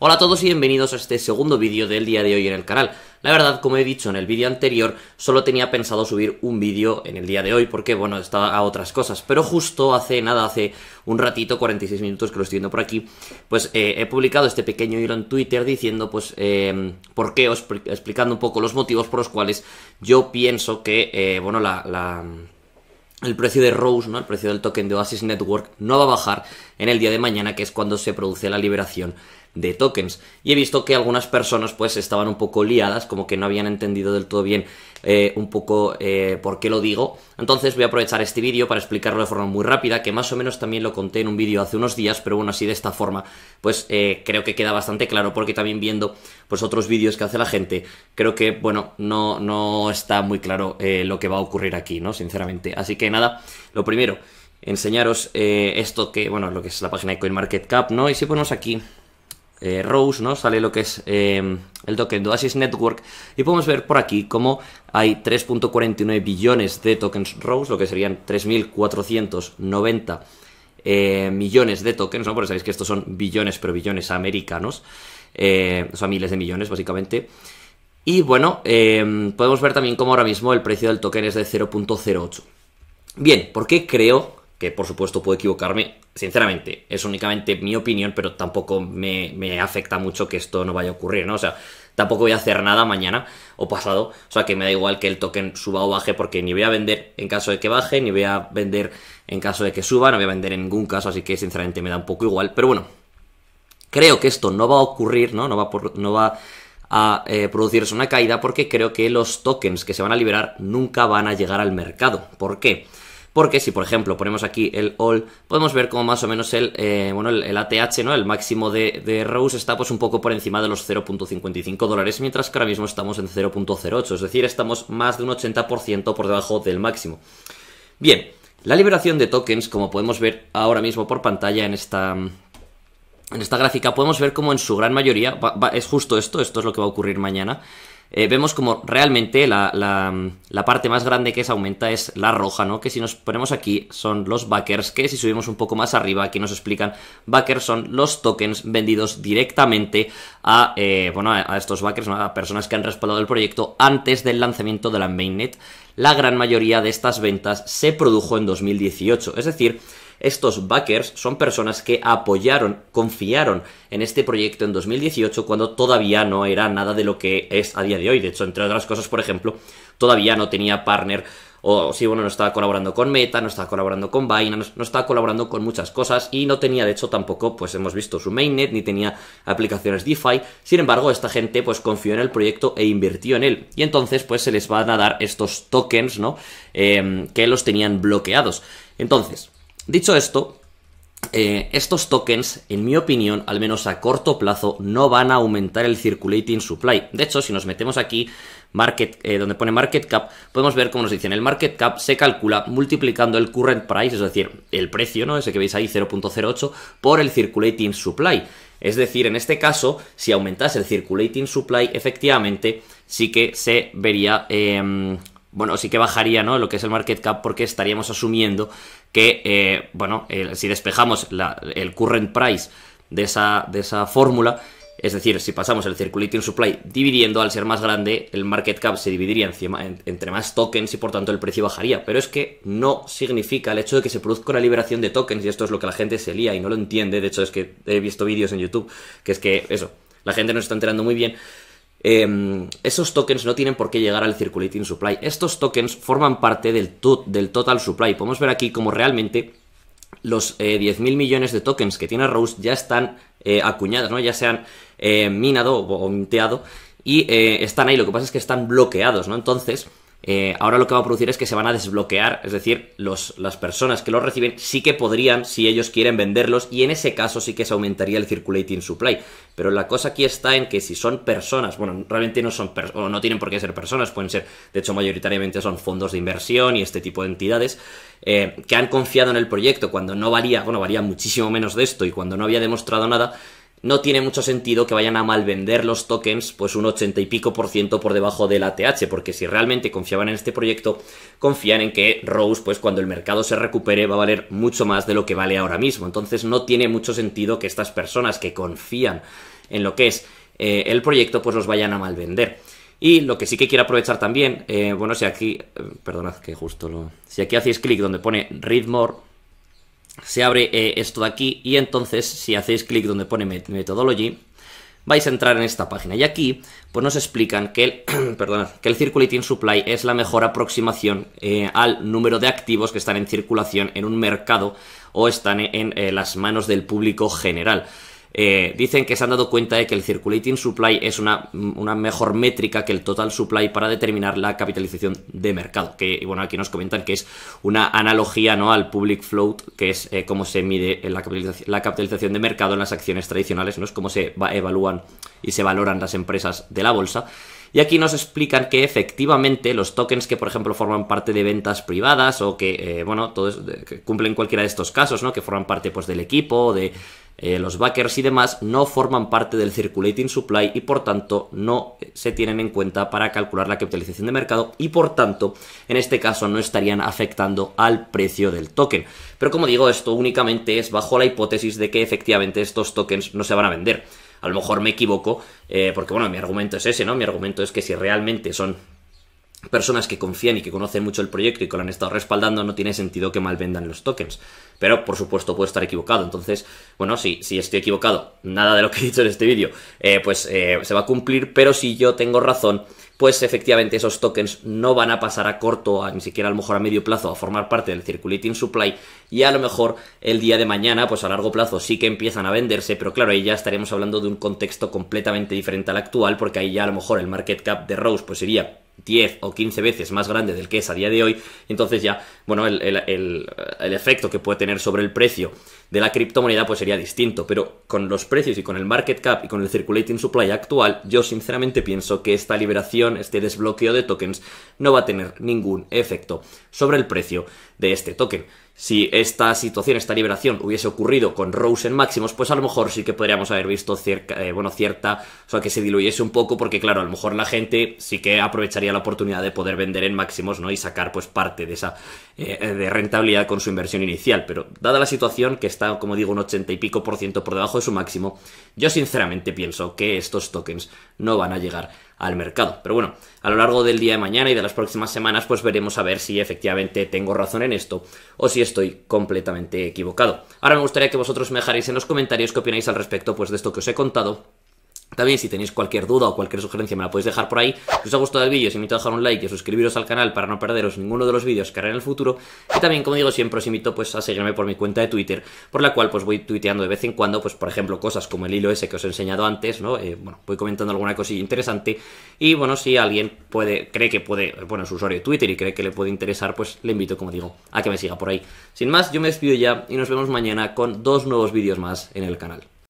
Hola a todos y bienvenidos a este segundo vídeo del día de hoy en el canal. La verdad, como he dicho en el vídeo anterior, solo tenía pensado subir un vídeo en el día de hoy porque, bueno, estaba a otras cosas. Pero justo hace nada, hace un ratito, 46 minutos que lo estoy viendo por aquí, pues eh, he publicado este pequeño hilo en Twitter diciendo, pues, em, por qué, os explicando un poco los motivos por los cuales yo pienso que, eh, bueno, la el precio de Rose, ¿no? El precio del token de Oasis Network no va a bajar en el día de mañana, que es cuando se produce la liberación de tokens. Y he visto que algunas personas pues estaban un poco liadas, como que no habían entendido del todo bien eh, un poco eh, por qué lo digo. Entonces voy a aprovechar este vídeo para explicarlo de forma muy rápida, que más o menos también lo conté en un vídeo hace unos días, pero bueno, así de esta forma pues eh, creo que queda bastante claro, porque también viendo pues otros vídeos que hace la gente, creo que bueno, no, está muy claro lo que va a ocurrir aquí, ¿no? Sinceramente. Así que nada, lo primero enseñaros esto que, bueno, lo que es la página de CoinMarketCap, ¿no? Y si ponemos aquí eh, rows, ¿no? Sale lo que es eh, el token de Oasis Network y podemos ver por aquí cómo hay 3.49 billones de tokens rows, lo que serían 3.490 eh, millones de tokens, ¿no? Porque sabéis que estos son billones, pero billones americanos, eh, o sea, miles de millones básicamente. Y bueno, podemos ver también cómo ahora mismo el precio del token es de 0.08. Bien, ¿por qué creo que por supuesto puedo equivocarme. Sinceramente, es únicamente mi opinión, pero tampoco me, afecta mucho que esto no vaya a ocurrir, ¿no? O sea, tampoco voy a hacer nada mañana o pasado. O sea, que me da igual que el token suba o baje, porque ni voy a vender en caso de que baje, ni voy a vender en caso de que suba, no voy a vender en ningún caso, así que sinceramente me da un poco igual. Pero bueno, creo que esto no va a ocurrir, ¿no? No va, a eh, producirse una caída porque creo que los tokens que se van a liberar nunca van a llegar al mercado. ¿Por qué? porque si por ejemplo ponemos aquí el all, podemos ver como más o menos el, eh, bueno, el, ATH, ¿no? el máximo de, de Rose está pues un poco por encima de los 0.55 dólares, mientras que ahora mismo estamos en 0.08, es decir, estamos más de un 80% por debajo del máximo. Bien, la liberación de tokens, como podemos ver ahora mismo por pantalla en esta, en esta gráfica podemos ver como en su gran mayoría es justo esto, esto es lo que va a ocurrir mañana. Eh, vemos como realmente la, la, parte más grande que se aumenta es la roja, ¿no? Que si nos ponemos aquí son los backers, que si subimos un poco más arriba, aquí nos explican, backers son los tokens vendidos directamente a, eh, bueno, a, estos backers, ¿no? a personas que han respaldado el proyecto antes del lanzamiento de la mainnet. La gran mayoría de estas ventas se produjo en 2018, es decir, estos backers son personas que apoyaron, confiaron en este proyecto en 2018 cuando todavía no era nada de lo que es a día de hoy. De hecho, entre otras cosas, por ejemplo, todavía no tenía partner o si bueno, no estaba colaborando con Meta, no estaba colaborando con Binance, no estaba colaborando con muchas cosas y no tenía, de hecho, tampoco, pues hemos visto su mainnet, ni tenía aplicaciones DeFi. Sin embargo, esta gente, pues confió en el proyecto e invirtió en él. Y entonces, pues se les van a dar estos tokens, ¿no? Em, que los tenían bloqueados. Entonces, Dicho esto, eh, estos tokens, en mi opinión, al menos a corto plazo, no van a aumentar el circulating supply. De hecho, si nos metemos aquí, eh, donde pone market cap, podemos ver cómo nos dicen, el market cap se calcula multiplicando el current price, es decir, el precio, ¿no? Ese que veis ahí, 0.08, por el circulating supply. Es decir, en este caso, si aumentase el circulating supply, efectivamente sí que se vería em, bueno, sí que bajaría, ¿no? Lo que es el market cap porque estaríamos asumiendo que, eh, bueno, si despejamos el current price de esa, de esa fórmula, es decir, si pasamos el circulating supply dividiendo, al ser más grande, el market cap se dividiría encima, entre más tokens y por tanto el precio bajaría. Pero es que no significa el hecho de que se produzca una liberación de tokens y esto es lo que la gente se lía y no lo entiende. De hecho, es que he visto vídeos en YouTube que es que eso, la gente no se está enterando muy bien eh, esos tokens no tienen por qué llegar al circulating supply. Estos tokens forman parte del, total supply. Podemos ver aquí como realmente los 10.000 eh, millones de tokens que tiene Rose ya están eh, acuñados, ¿no? Ya se han eh, minado o, o minteado y están ahí. Lo que pasa es que están bloqueados, ¿no? Entonces eh, ahora lo que va a producir es que se van a desbloquear, es decir, las personas que los reciben sí que podrían, si ellos quieren, venderlos y en ese caso sí que se aumentaría el circulating supply. Pero la cosa aquí está en que si son personas, bueno, realmente no son, o no tienen por qué ser personas, pueden ser, de hecho mayoritariamente son fondos de inversión y este tipo de entidades, eh, que han confiado en el proyecto cuando no valía, bueno, valía muchísimo menos de esto y cuando no había demostrado nada, no tiene mucho sentido que vayan a malvender los tokens pues un 80 y pico por ciento por debajo del ATH, porque si realmente confiaban en este proyecto, confían en que Rose pues cuando el mercado se recupere va a valer mucho más de lo que vale ahora mismo. Entonces no tiene mucho sentido que estas personas que confían en lo que es eh, el proyecto pues los vayan a mal vender. Y lo que sí que quiero aprovechar también, eh, bueno, si aquí, eh, perdonad que justo lo... Si aquí hacéis clic donde pone Read More, se abre eh, esto de aquí y entonces si hacéis clic donde pone Methodology, vais a entrar en esta página. Y aquí, pues nos explican que el, que el Circulating Supply es la mejor aproximación eh, al número de activos que están en circulación en un mercado o están en eh, las manos del público general. Eh, dicen que se han dado cuenta de que el circulating supply es una, una, mejor métrica que el total supply para determinar la capitalización de mercado. Que bueno, aquí nos comentan que es una analogía ¿no? al public float, que es eh, cómo se mide la capitalización, de mercado en las acciones tradicionales, ¿no? Es cómo se evalúan y se valoran las empresas de la bolsa. Y aquí nos explican que efectivamente los tokens que, por ejemplo, forman parte de ventas privadas o que, eh, bueno, todos cumplen cualquiera de estos casos, ¿no? Que forman parte pues del equipo, de eh, los backers y demás no forman parte del circulating supply y por tanto no se tienen en cuenta para calcular la capitalización de mercado y por tanto en este caso no estarían afectando al precio del token. Pero como digo, esto únicamente es bajo la hipótesis de que efectivamente estos tokens no se van a vender. A lo mejor me equivoco, eh, porque bueno, mi argumento es ese, ¿no? Mi argumento es que si realmente son personas que confían y que conocen mucho el proyecto y que lo han estado respaldando, no tiene sentido que vendan los tokens. Pero, por supuesto, puedo estar equivocado. Entonces, bueno, si, si estoy equivocado, nada de lo que he dicho en este vídeo, eh, pues eh, se va a cumplir, pero si yo tengo razón, pues efectivamente esos tokens no van a pasar a corto, ni siquiera a lo mejor a medio plazo, a formar parte del circulating supply y a lo mejor el día de mañana, pues a largo plazo sí que empiezan a venderse, pero claro, ahí ya estaremos hablando de un contexto completamente diferente al actual, porque ahí ya a lo mejor el market cap de Rose pues sería 10 o 15 veces más grande del que es a día de hoy, entonces ya, bueno, el, el, efecto que puede tener sobre el precio de la criptomoneda pues sería distinto, pero con los precios y con el market cap y con el circulating supply actual, yo sinceramente pienso que esta liberación, este desbloqueo de tokens, no va a tener ningún efecto sobre el precio de este token si esta situación, esta liberación hubiese ocurrido con Rose en máximos, pues a lo mejor sí que podríamos haber visto cierta, eh, bueno, cierta, o sea, que se diluyese un poco, porque claro, a lo mejor la gente sí que aprovecharía la oportunidad de poder vender en máximos, ¿no? Y sacar pues parte de esa eh, de rentabilidad con su inversión inicial. Pero dada la situación, que está, como digo, un ochenta y pico por ciento por debajo de su máximo, yo sinceramente pienso que estos tokens no van a llegar al mercado. Pero bueno, a lo largo del día de mañana y de las próximas semanas, pues veremos a ver si efectivamente tengo razón en esto o si estoy completamente equivocado. Ahora me gustaría que vosotros me dejaréis en los comentarios qué opináis al respecto pues, de esto que os he contado también si tenéis cualquier duda o cualquier sugerencia me la podéis dejar por ahí. Si os ha gustado el vídeo os invito a dejar un like y a suscribiros al canal para no perderos ninguno de los vídeos que haré en el futuro. Y también, como digo siempre, os invito pues, a seguirme por mi cuenta de Twitter, por la cual pues voy tuiteando de vez en cuando, pues por ejemplo cosas como el hilo ese que os he enseñado antes, ¿no? Eh, bueno, voy comentando alguna cosilla interesante y bueno, si alguien puede, cree que puede, bueno, es usuario de Twitter y cree que le puede interesar, pues le invito, como digo, a que me siga por ahí. Sin más, yo me despido ya y nos vemos mañana con dos nuevos vídeos más en el canal.